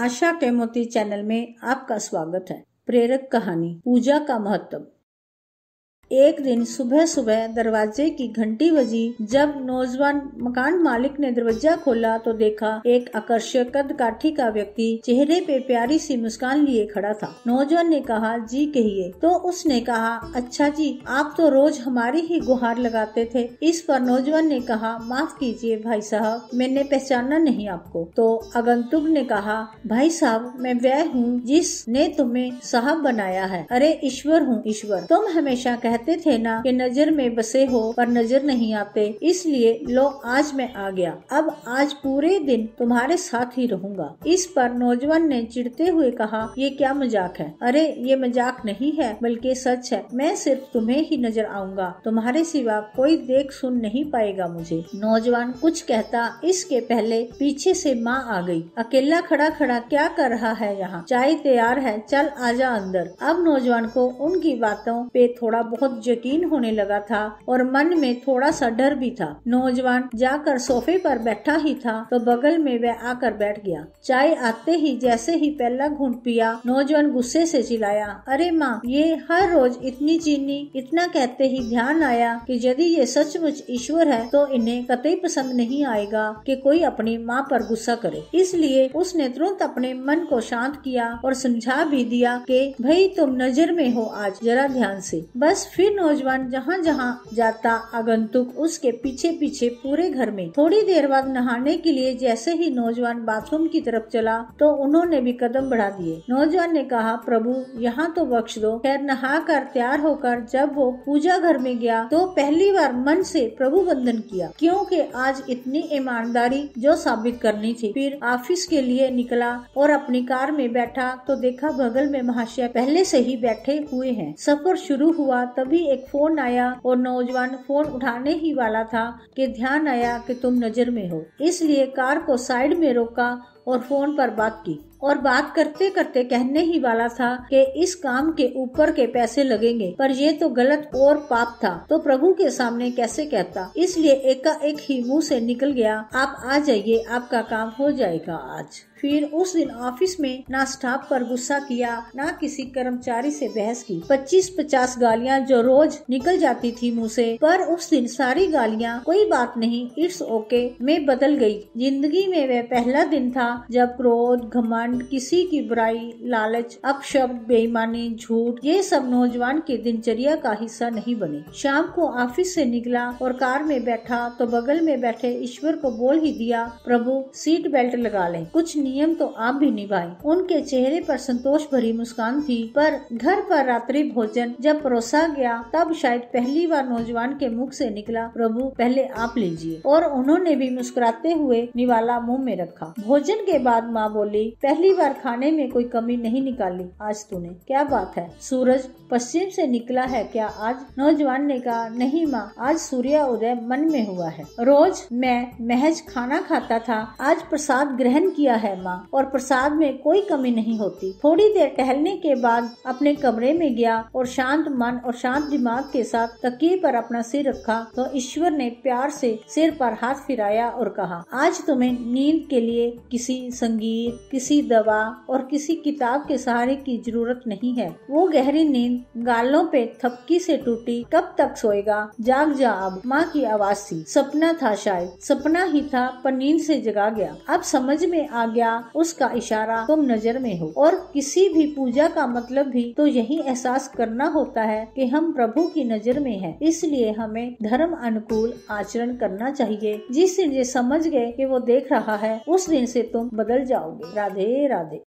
आशा के मोती चैनल में आपका स्वागत है प्रेरक कहानी पूजा का महत्व एक दिन सुबह सुबह दरवाजे की घंटी बजी जब नौजवान मकान मालिक ने दरवाजा खोला तो देखा एक आकर्षक कद काठी का व्यक्ति चेहरे पे प्यारी सी मुस्कान लिए खड़ा था नौजवान ने कहा जी कहिए तो उसने कहा अच्छा जी आप तो रोज हमारी ही गुहार लगाते थे इस पर नौजवान ने कहा माफ कीजिए भाई साहब मैंने पहचाना नहीं आपको तो अगंतुक ने कहा भाई साहब मैं वह हूँ जिसने तुम्हें साहब बनाया है अरे ईश्वर हूँ ईश्वर तुम हमेशा कहते कहते थे ना कि नजर में बसे हो पर नजर नहीं आते इसलिए लो आज मैं आ गया अब आज पूरे दिन तुम्हारे साथ ही रहूंगा इस पर नौजवान ने चिड़ते हुए कहा ये क्या मजाक है अरे ये मजाक नहीं है बल्कि सच है मैं सिर्फ तुम्हें ही नजर आऊंगा तुम्हारे सिवा कोई देख सुन नहीं पाएगा मुझे नौजवान कुछ कहता इसके पहले पीछे से माँ आ गई अकेला खड़ा खड़ा क्या कर रहा है यहाँ चाय तैयार है चल आजा अंदर अब नौजवान को उनकी बातों पे थोड़ा बहुत बहुत यकीन होने लगा था और मन में थोड़ा सा डर भी था नौजवान जाकर सोफे पर बैठा ही था तो बगल में वह आकर बैठ गया चाय आते ही जैसे ही पहला घूंट पिया नौजवान गुस्से से चिल्लाया अरे माँ ये हर रोज इतनी चीनी इतना कहते ही ध्यान आया कि यदि ये सचमुच ईश्वर है तो इन्हें कतई पसंद नहीं आएगा कि कोई अपनी माँ पर गुस्सा करे इसलिए उसने तुरंत अपने मन को शांत किया और समझा भी दिया कि भाई तुम नजर में हो आज जरा ध्यान से बस फिर फिर नौजवान जहाँ जहाँ जाता आगंतुक उसके पीछे पीछे पूरे घर में थोड़ी देर बाद नहाने के लिए जैसे ही नौजवान बाथरूम की तरफ चला तो उन्होंने भी कदम बढ़ा दिए नौजवान ने कहा प्रभु यहाँ तो बख्श दो खैर नहा कर तैयार होकर जब वो पूजा घर में गया तो पहली बार मन से प्रभु वंदन किया क्योंकि आज इतनी ईमानदारी जो साबित करनी थी फिर ऑफिस के लिए निकला और अपनी कार में बैठा तो देखा बगल में महाशय पहले से ही बैठे हुए हैं सफर शुरू हुआ तब तो तभी एक फोन आया और नौजवान फोन उठाने ही वाला था कि ध्यान आया कि तुम नजर में हो इसलिए कार को साइड में रोका और फोन पर बात की और बात करते करते कहने ही वाला था कि इस काम के ऊपर के पैसे लगेंगे पर ये तो गलत और पाप था तो प्रभु के सामने कैसे कहता इसलिए एकाएक ही मुंह से निकल गया आप आ जाइए आपका काम हो जाएगा आज फिर उस दिन ऑफिस में ना स्टाफ पर गुस्सा किया ना किसी कर्मचारी से बहस की 25-50 गालियां जो रोज निकल जाती थी मुंह से पर उस दिन सारी गालियां कोई बात नहीं इट्स ओके में बदल गई जिंदगी में वह पहला दिन था जब क्रोध घमंड घमंड किसी की बुराई लालच अपशब्द बेईमानी झूठ ये सब नौजवान के दिनचर्या का हिस्सा नहीं बने शाम को ऑफिस से निकला और कार में बैठा तो बगल में बैठे ईश्वर को बोल ही दिया प्रभु सीट बेल्ट लगा लें कुछ नियम तो आप भी निभाए उनके चेहरे पर संतोष भरी मुस्कान थी पर घर पर रात्रि भोजन जब परोसा गया तब शायद पहली बार नौजवान के मुख से निकला प्रभु पहले आप लीजिए और उन्होंने भी मुस्कुराते हुए निवाला मुंह में रखा भोजन के बाद माँ बोली पहले पहली बार खाने में कोई कमी नहीं निकाली आज तूने क्या बात है सूरज पश्चिम से निकला है क्या आज नौजवान ने कहा नहीं माँ आज उदय मन में हुआ है रोज मैं महज खाना खाता था आज प्रसाद ग्रहण किया है माँ और प्रसाद में कोई कमी नहीं होती थोड़ी देर टहलने के बाद अपने कमरे में गया और शांत मन और शांत दिमाग के साथ तकिए पर अपना सिर रखा तो ईश्वर ने प्यार से सिर पर हाथ फिराया और कहा आज तुम्हें नींद के लिए किसी संगीत किसी किसी दवा और किसी किताब के सहारे की जरूरत नहीं है वो गहरी नींद गालों पे थपकी से टूटी कब तक सोएगा जाग जा अब माँ की आवाज थी सपना था शायद सपना ही था पर नींद से जगा गया अब समझ में आ गया उसका इशारा तुम नजर में हो और किसी भी पूजा का मतलब भी तो यही एहसास करना होता है कि हम प्रभु की नजर में हैं इसलिए हमें धर्म अनुकूल आचरण करना चाहिए जिस दिन ये समझ गए कि वो देख रहा है उस दिन से तुम बदल जाओगे राधे राधे